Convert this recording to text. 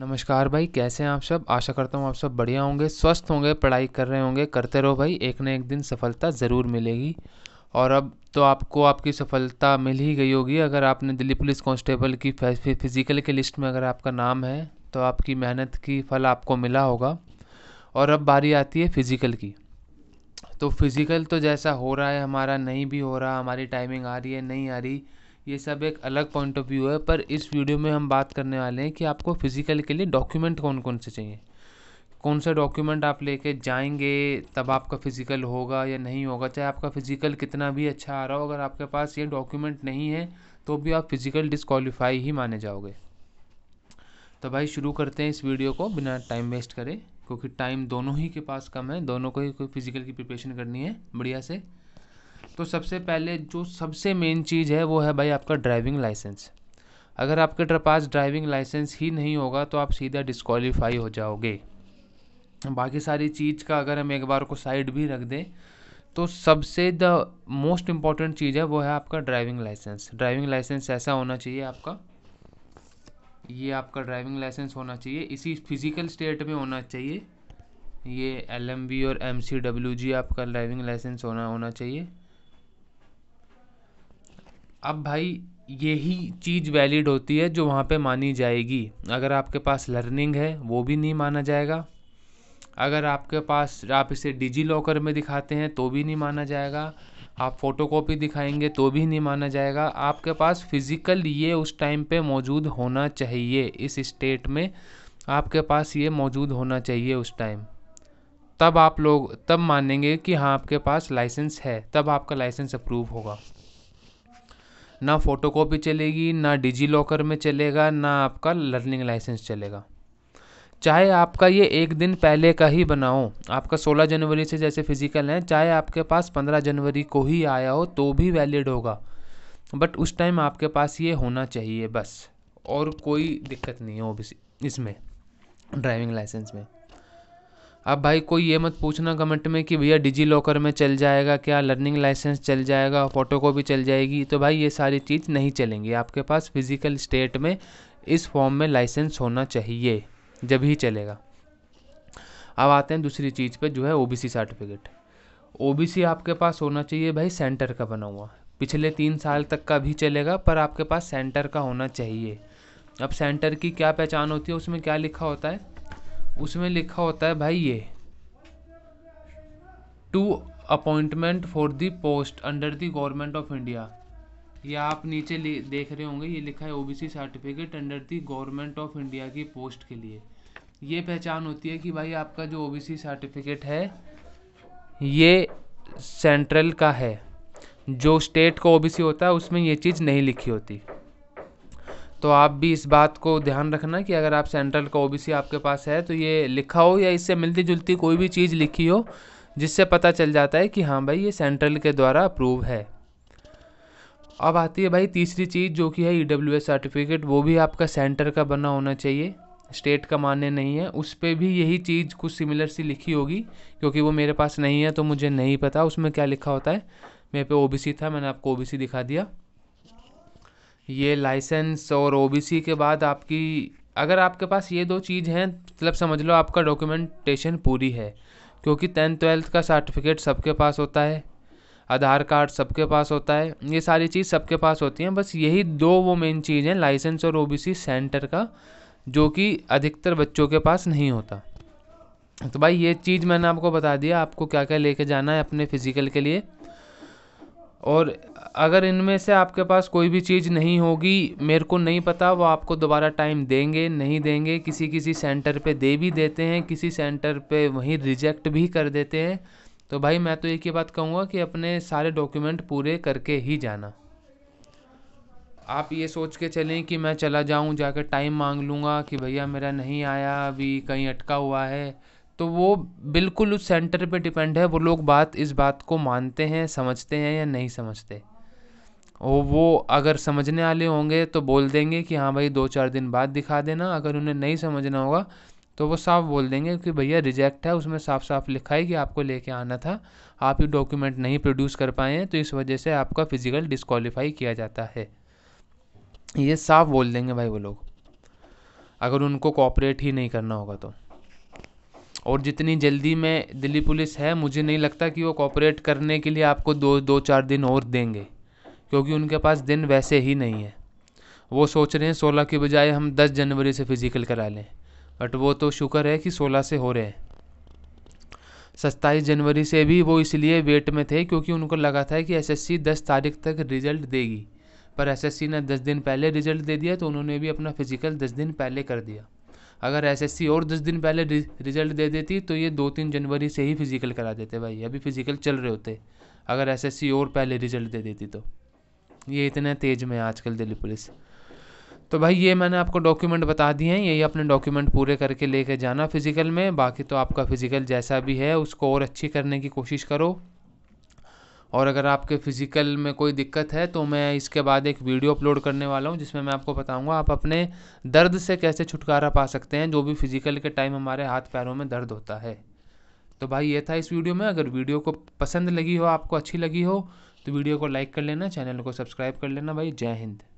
नमस्कार भाई कैसे हैं आप सब आशा करता हूँ आप सब बढ़िया होंगे स्वस्थ होंगे पढ़ाई कर रहे होंगे करते रहो भाई एक ना एक दिन सफलता ज़रूर मिलेगी और अब तो आपको आपकी सफलता मिल ही गई होगी अगर आपने दिल्ली पुलिस कांस्टेबल की फिज़िकल के लिस्ट में अगर आपका नाम है तो आपकी मेहनत की फल आपको मिला होगा और अब बारी आती है फिज़िकल की तो फिज़िकल तो जैसा हो रहा है हमारा नहीं भी हो रहा हमारी टाइमिंग आ रही है नहीं आ रही ये सब एक अलग पॉइंट ऑफ व्यू है पर इस वीडियो में हम बात करने वाले हैं कि आपको फिज़िकल के लिए डॉक्यूमेंट कौन कौन से चाहिए कौन सा डॉक्यूमेंट आप लेके जाएंगे तब आपका फ़िज़िकल होगा या नहीं होगा चाहे आपका फ़िज़िकल कितना भी अच्छा आ रहा हो अगर आपके पास ये डॉक्यूमेंट नहीं है तो भी आप फ़िज़िकल डिसक्वालीफाई ही माने जाओगे तो भाई शुरू करते हैं इस वीडियो को बिना टाइम वेस्ट करें क्योंकि टाइम दोनों ही के पास कम है दोनों को ही कोई फिज़िकल की प्रिपरेशन करनी है बढ़िया से तो सबसे पहले जो सबसे मेन चीज़ है वो है भाई आपका ड्राइविंग लाइसेंस अगर आपके पास ड्राइविंग लाइसेंस ही नहीं होगा तो आप सीधा डिस्कॉलीफाई हो जाओगे बाकी सारी चीज़ का अगर हम एक बार को साइड भी रख दें तो सबसे द मोस्ट इम्पॉर्टेंट चीज़ है वो है आपका ड्राइविंग लाइसेंस ड्राइविंग लाइसेंस ऐसा होना चाहिए आपका ये आपका ड्राइविंग लाइसेंस होना चाहिए इसी फिज़िकल स्टेट में होना चाहिए ये एल और एम आपका ड्राइविंग लाइसेंस होना होना चाहिए अब भाई यही चीज़ वैलिड होती है जो वहाँ पे मानी जाएगी अगर आपके पास लर्निंग है वो भी नहीं माना जाएगा अगर आपके पास आप इसे डिजी लॉकर में दिखाते हैं तो भी नहीं माना जाएगा आप फोटोकॉपी दिखाएंगे तो भी नहीं माना जाएगा आपके पास फिज़िकल ये उस टाइम पे मौजूद होना चाहिए इस स्टेट में आपके पास ये मौजूद होना चाहिए उस टाइम तब आप लोग तब मानेंगे कि हाँ आपके पास लाइसेंस है तब आपका लाइसेंस अप्रूव होगा ना फ़ोटोकॉपी चलेगी ना डिजी लॉकर में चलेगा ना आपका लर्निंग लाइसेंस चलेगा चाहे आपका ये एक दिन पहले का ही बना हो आपका 16 जनवरी से जैसे फिज़िकल है चाहे आपके पास 15 जनवरी को ही आया हो तो भी वैलिड होगा बट उस टाइम आपके पास ये होना चाहिए बस और कोई दिक्कत नहीं हो इसमें ड्राइविंग लाइसेंस में अब भाई कोई ये मत पूछना कमेंट में कि भैया डिजी लॉकर में चल जाएगा क्या लर्निंग लाइसेंस चल जाएगा फोटो को भी चल जाएगी तो भाई ये सारी चीज़ नहीं चलेंगी आपके पास फिजिकल स्टेट में इस फॉर्म में लाइसेंस होना चाहिए जब ही चलेगा अब आते हैं दूसरी चीज़ पे जो है ओबीसी सर्टिफिकेट ओ आपके पास होना चाहिए भाई सेंटर का बना हुआ पिछले तीन साल तक का भी चलेगा पर आपके पास सेंटर का होना चाहिए अब सेंटर की क्या पहचान होती है उसमें क्या लिखा होता है उसमें लिखा होता है भाई ये to appointment for the post under the government of India ये आप नीचे देख रहे होंगे ये लिखा है OBC certificate under the government of India की पोस्ट के लिए ये पहचान होती है कि भाई आपका जो ओबीसी सर्टिफिकेट है ये सेंट्रल का है जो स्टेट का ओबीसी होता है उसमें ये चीज़ नहीं लिखी होती तो आप भी इस बात को ध्यान रखना कि अगर आप सेंट्रल का ओबीसी आपके पास है तो ये लिखा हो या इससे मिलती जुलती कोई भी चीज़ लिखी हो जिससे पता चल जाता है कि हाँ भाई ये सेंट्रल के द्वारा अप्रूव है अब आती है भाई तीसरी चीज़ जो कि है ई डब्ल्यू एस सर्टिफिकेट वो भी आपका सेंटर का बना होना चाहिए स्टेट का मान्य नहीं है उस पर भी यही चीज़ कुछ सिमिलर सी लिखी होगी क्योंकि वो मेरे पास नहीं है तो मुझे नहीं पता उसमें क्या लिखा होता है मेरे पे ओबीसी था मैंने आपको ओबीसी दिखा दिया ये लाइसेंस और ओ बी सी के बाद आपकी अगर आपके पास ये दो चीज़ हैं मतलब समझ लो आपका डॉक्यूमेंटेशन पूरी है क्योंकि टेंथ ट्वेल्थ का सर्टिफिकेट सबके पास होता है आधार कार्ड सबके पास होता है ये सारी चीज़ सबके पास होती हैं बस यही दो वो मेन चीज़ हैं लाइसेंस और ओबीसी सेंटर का जो कि अधिकतर बच्चों के पास नहीं होता तो भाई ये चीज़ मैंने आपको बता दिया आपको क्या क्या लेके जाना है अपने फिज़िकल के लिए और अगर इनमें से आपके पास कोई भी चीज़ नहीं होगी मेरे को नहीं पता वो आपको दोबारा टाइम देंगे नहीं देंगे किसी किसी सेंटर पे दे भी देते हैं किसी सेंटर पे वहीं रिजेक्ट भी कर देते हैं तो भाई मैं तो एक ही बात कहूँगा कि अपने सारे डॉक्यूमेंट पूरे करके ही जाना आप ये सोच के चलें कि मैं चला जाऊँ जाकर टाइम मांग लूँगा कि भैया मेरा नहीं आया अभी कहीं अटका हुआ है तो वो बिल्कुल उस सेंटर पे डिपेंड है वो लोग बात इस बात को मानते हैं समझते हैं या नहीं समझते और वो अगर समझने वाले होंगे तो बोल देंगे कि हाँ भाई दो चार दिन बाद दिखा देना अगर उन्हें नहीं समझना होगा तो वो साफ बोल देंगे कि भैया रिजेक्ट है उसमें साफ साफ लिखा है कि आपको लेके आना था आप ये डॉक्यूमेंट नहीं प्रोड्यूस कर पाए हैं तो इस वजह से आपका फिजिकल डिस्कवालीफाई किया जाता है ये साफ बोल देंगे भाई वो लोग अगर उनको कॉपरेट ही नहीं करना होगा तो और जितनी जल्दी में दिल्ली पुलिस है मुझे नहीं लगता कि वो कॉपरेट करने के लिए आपको दो दो चार दिन और देंगे क्योंकि उनके पास दिन वैसे ही नहीं है वो सोच रहे हैं सोलह के बजाय हम दस जनवरी से फिज़िकल करा लें बट वो तो शुक्र है कि सोलह से हो रहे हैं सत्ताईस जनवरी से भी वो इसलिए वेट में थे क्योंकि उनको लगा था कि एसएससी 10 तारीख तक रिजल्ट देगी पर एसएससी ने 10 दिन पहले रिजल्ट दे दिया तो उन्होंने भी अपना फिजिकल 10 दिन पहले कर दिया अगर एसएससी और दस दिन पहले रिजल्ट दे देती तो ये दो तीन जनवरी से ही फिजिकल करा देते भाई अभी फिजिकल चल रहे होते अगर एसएससी और पहले रिजल्ट दे देती तो ये इतना तेज में आजकल दिल्ली पुलिस तो भाई ये मैंने आपको डॉक्यूमेंट बता दिए हैं यही अपने डॉक्यूमेंट पूरे करके लेके जाना फिजिकल में बाकी तो आपका फिजिकल जैसा भी है उसको और अच्छी करने की कोशिश करो और अगर आपके फ़िज़िकल में कोई दिक्कत है तो मैं इसके बाद एक वीडियो अपलोड करने वाला हूँ जिसमें मैं आपको बताऊँगा आप अपने दर्द से कैसे छुटकारा पा सकते हैं जो भी फ़िज़िकल के टाइम हमारे हाथ पैरों में दर्द होता है तो भाई ये था इस वीडियो में अगर वीडियो को पसंद लगी हो आपको अच्छी लगी हो तो वीडियो को लाइक कर लेना चैनल को सब्सक्राइब कर लेना भाई जय हिंद